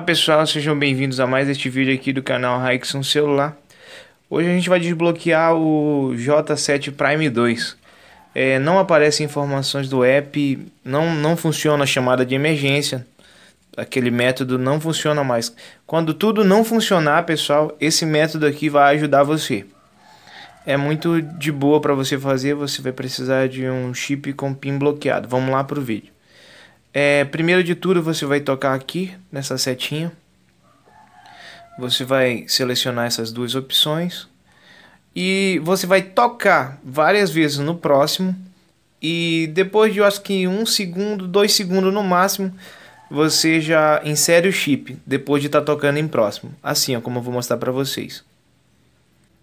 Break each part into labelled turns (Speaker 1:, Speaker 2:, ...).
Speaker 1: Olá pessoal, sejam bem-vindos a mais este vídeo aqui do canal Raikson Celular. Hoje a gente vai desbloquear o J7 Prime 2. É, não aparecem informações do app, não, não funciona a chamada de emergência, aquele método não funciona mais. Quando tudo não funcionar, pessoal, esse método aqui vai ajudar você. É muito de boa para você fazer, você vai precisar de um chip com PIN bloqueado. Vamos lá para o vídeo. É, primeiro de tudo, você vai tocar aqui nessa setinha. Você vai selecionar essas duas opções e você vai tocar várias vezes no próximo e depois de eu acho que um segundo, dois segundos no máximo, você já insere o chip depois de estar tá tocando em próximo, assim ó, como eu vou mostrar para vocês.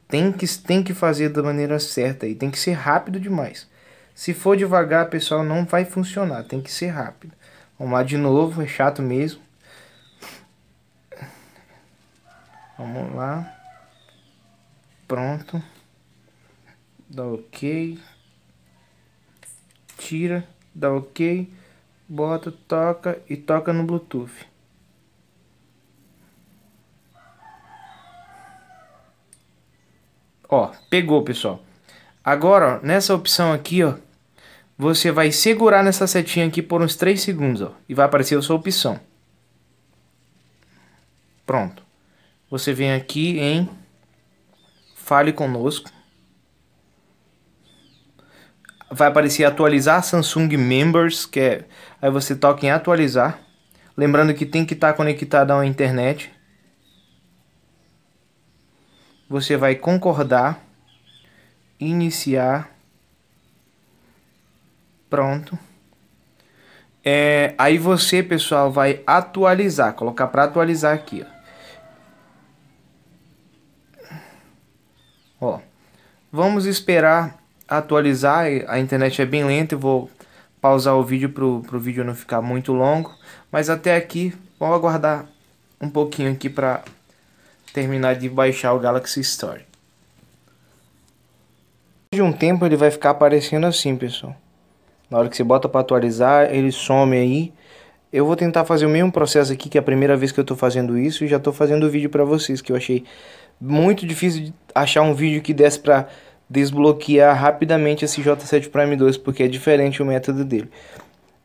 Speaker 1: Tem que, tem que fazer da maneira certa e tem que ser rápido demais. Se for devagar, pessoal, não vai funcionar, tem que ser rápido. Vamos lá de novo, é chato mesmo. Vamos lá. Pronto. Dá ok. Tira, dá ok. Bota, toca e toca no Bluetooth. Ó, pegou, pessoal. Agora, ó, nessa opção aqui, ó, você vai segurar nessa setinha aqui por uns 3 segundos, ó, e vai aparecer a sua opção. Pronto. Você vem aqui em Fale Conosco. Vai aparecer atualizar Samsung Members, que é... Aí você toca em atualizar. Lembrando que tem que estar tá conectado à internet. Você vai concordar. Iniciar Pronto. É, aí você, pessoal, vai atualizar, colocar para atualizar aqui, ó. ó. Vamos esperar atualizar, a internet é bem lenta, eu vou pausar o vídeo para o vídeo não ficar muito longo, mas até aqui, vamos aguardar um pouquinho aqui para terminar de baixar o Galaxy Store. De um tempo ele vai ficar aparecendo assim, pessoal. Na hora que você bota para atualizar, ele some aí. Eu vou tentar fazer o mesmo processo aqui, que é a primeira vez que eu estou fazendo isso. E já estou fazendo o vídeo para vocês, que eu achei muito difícil de achar um vídeo que desse para desbloquear rapidamente esse J7 Prime 2, porque é diferente o método dele.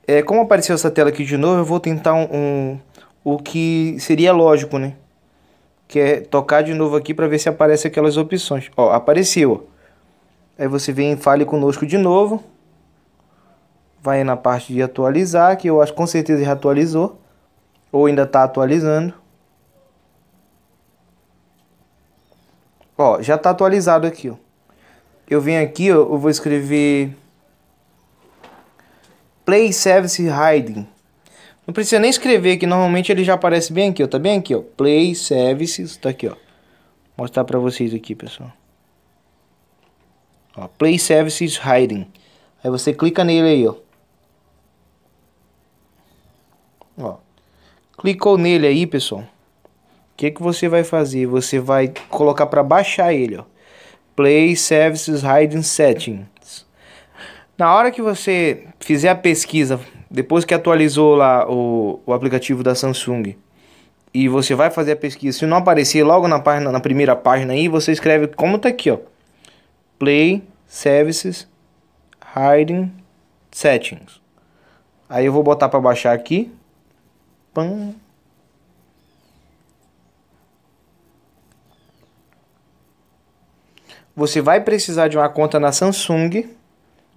Speaker 1: É, como apareceu essa tela aqui de novo, eu vou tentar um, um o que seria lógico, né? Que é tocar de novo aqui para ver se aparece aquelas opções. Ó, apareceu. Aí você vem e fale conosco de novo vai na parte de atualizar, que eu acho com certeza já atualizou, ou ainda está atualizando. Ó, já está atualizado aqui, ó. Eu venho aqui, ó, eu vou escrever Play Service Hiding. Não precisa nem escrever, que normalmente ele já aparece bem aqui, ó. Tá bem aqui, ó. Play Services, tá aqui, ó. Vou mostrar pra vocês aqui, pessoal. Ó, Play Services Hiding. Aí você clica nele aí, ó. Ó. Clicou nele aí, pessoal. O que, que você vai fazer? Você vai colocar para baixar ele, ó. Play Services Hiding Settings. Na hora que você fizer a pesquisa, depois que atualizou lá o, o aplicativo da Samsung, e você vai fazer a pesquisa, se não aparecer logo na, página, na primeira página aí, você escreve como tá aqui, ó. Play Services Hiding Settings. Aí eu vou botar para baixar aqui. Você vai precisar de uma conta na Samsung.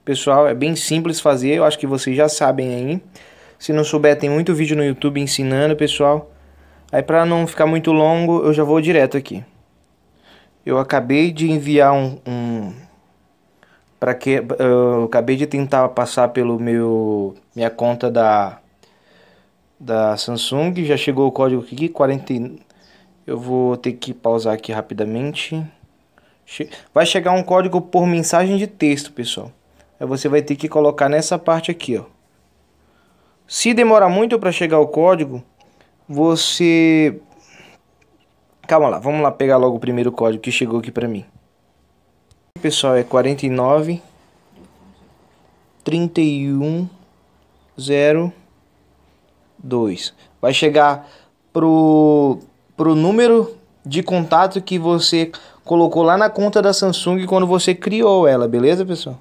Speaker 1: Pessoal, é bem simples fazer, eu acho que vocês já sabem aí. Se não souber, tem muito vídeo no YouTube ensinando, pessoal. Aí para não ficar muito longo, eu já vou direto aqui. Eu acabei de enviar um, um para que eu acabei de tentar passar pelo meu minha conta da da Samsung. Já chegou o código aqui, 40. Eu vou ter que pausar aqui rapidamente. Che... Vai chegar um código por mensagem de texto, pessoal. Aí você vai ter que colocar nessa parte aqui, ó. Se demorar muito para chegar o código, você Calma lá, vamos lá pegar logo o primeiro código que chegou aqui para mim. Pessoal, é 49 31 0 2. Vai chegar pro, pro número de contato que você colocou lá na conta da Samsung quando você criou ela, beleza, pessoal?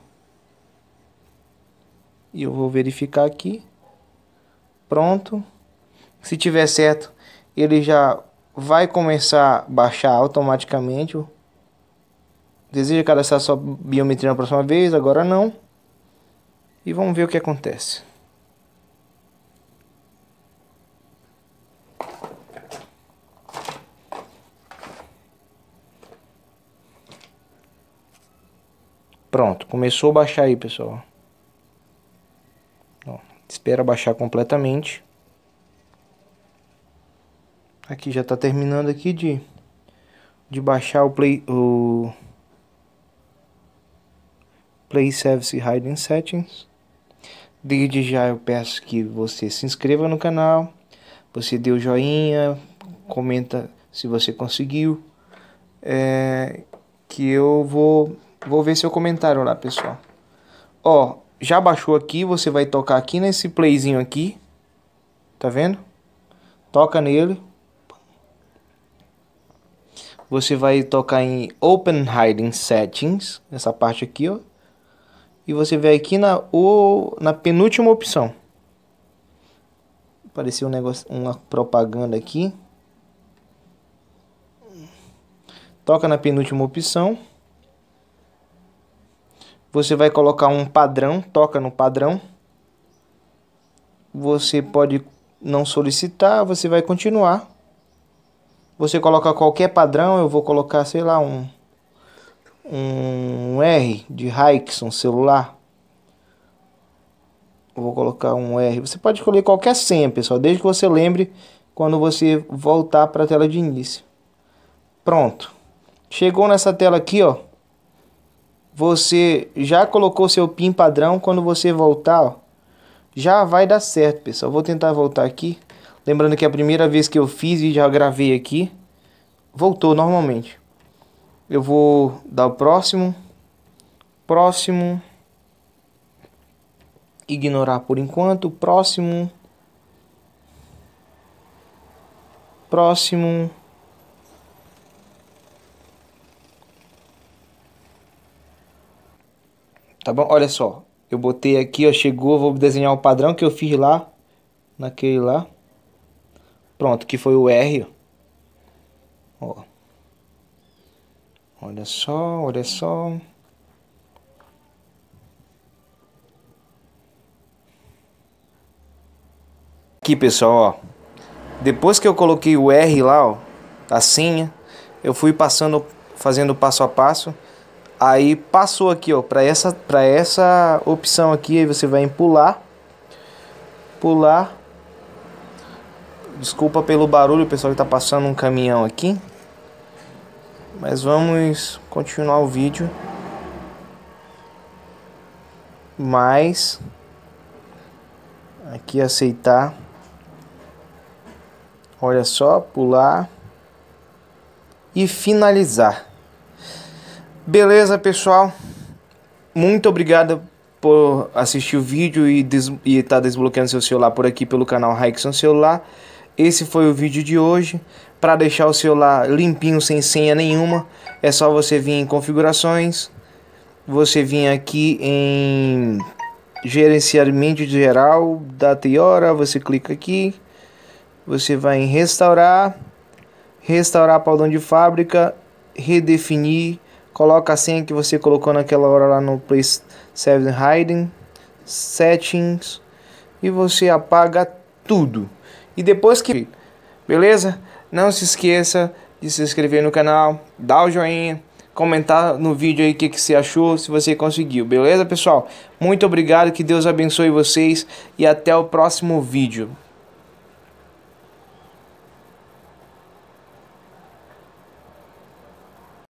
Speaker 1: E eu vou verificar aqui. Pronto. Se tiver certo, ele já vai começar a baixar automaticamente. Deseja cadastrar sua biometria na próxima vez? Agora não. E vamos ver o que acontece. Pronto, começou a baixar aí, pessoal. Ó, espera baixar completamente. Aqui já está terminando aqui de de baixar o play o Play Service hiding Settings. Desde já eu peço que você se inscreva no canal, você dê o joinha, comenta se você conseguiu, é, que eu vou Vou ver seu comentário lá, pessoal. Ó, já baixou aqui, você vai tocar aqui nesse playzinho aqui. Tá vendo? Toca nele. Você vai tocar em Open Hiding Settings, essa parte aqui, ó. E você vem aqui na, o, na penúltima opção. Apareceu um negócio, uma propaganda aqui. Toca na penúltima opção. Você vai colocar um padrão, toca no padrão. Você pode não solicitar, você vai continuar. Você coloca qualquer padrão, eu vou colocar, sei lá, um um R de Hikson celular. Vou colocar um R. Você pode escolher qualquer senha, pessoal, desde que você lembre quando você voltar para a tela de início. Pronto. Chegou nessa tela aqui, ó você já colocou seu PIN padrão, quando você voltar, ó, já vai dar certo, pessoal. Vou tentar voltar aqui. Lembrando que é a primeira vez que eu fiz e já gravei aqui, voltou normalmente. Eu vou dar o próximo. Próximo. Ignorar por enquanto. Próximo. Próximo. Tá bom? Olha só. Eu botei aqui, ó, chegou, vou desenhar o padrão que eu fiz lá, naquele lá. Pronto, que foi o R, ó. Olha só, olha só. Aqui, pessoal, ó. Depois que eu coloquei o R lá, ó, assim, eu fui passando, fazendo passo a passo Aí passou aqui, ó, para essa para essa opção aqui, aí você vai em pular. Pular. Desculpa pelo barulho, pessoal que tá passando um caminhão aqui. Mas vamos continuar o vídeo. Mais aqui aceitar. Olha só, pular e finalizar. Beleza, pessoal? Muito obrigado por assistir o vídeo e estar tá desbloqueando seu celular por aqui pelo canal Raikson Celular. Esse foi o vídeo de hoje. Para deixar o celular limpinho, sem senha nenhuma, é só você vir em configurações, você vir aqui em gerenciamento geral, data e hora, você clica aqui, você vai em restaurar, restaurar padrão de fábrica, redefinir Coloca a senha que você colocou naquela hora lá no Place 7 Hiding, Settings, e você apaga tudo. E depois que... Beleza? Não se esqueça de se inscrever no canal, dar o joinha, comentar no vídeo aí o que, que você achou, se você conseguiu. Beleza, pessoal? Muito obrigado, que Deus abençoe vocês e até o próximo vídeo.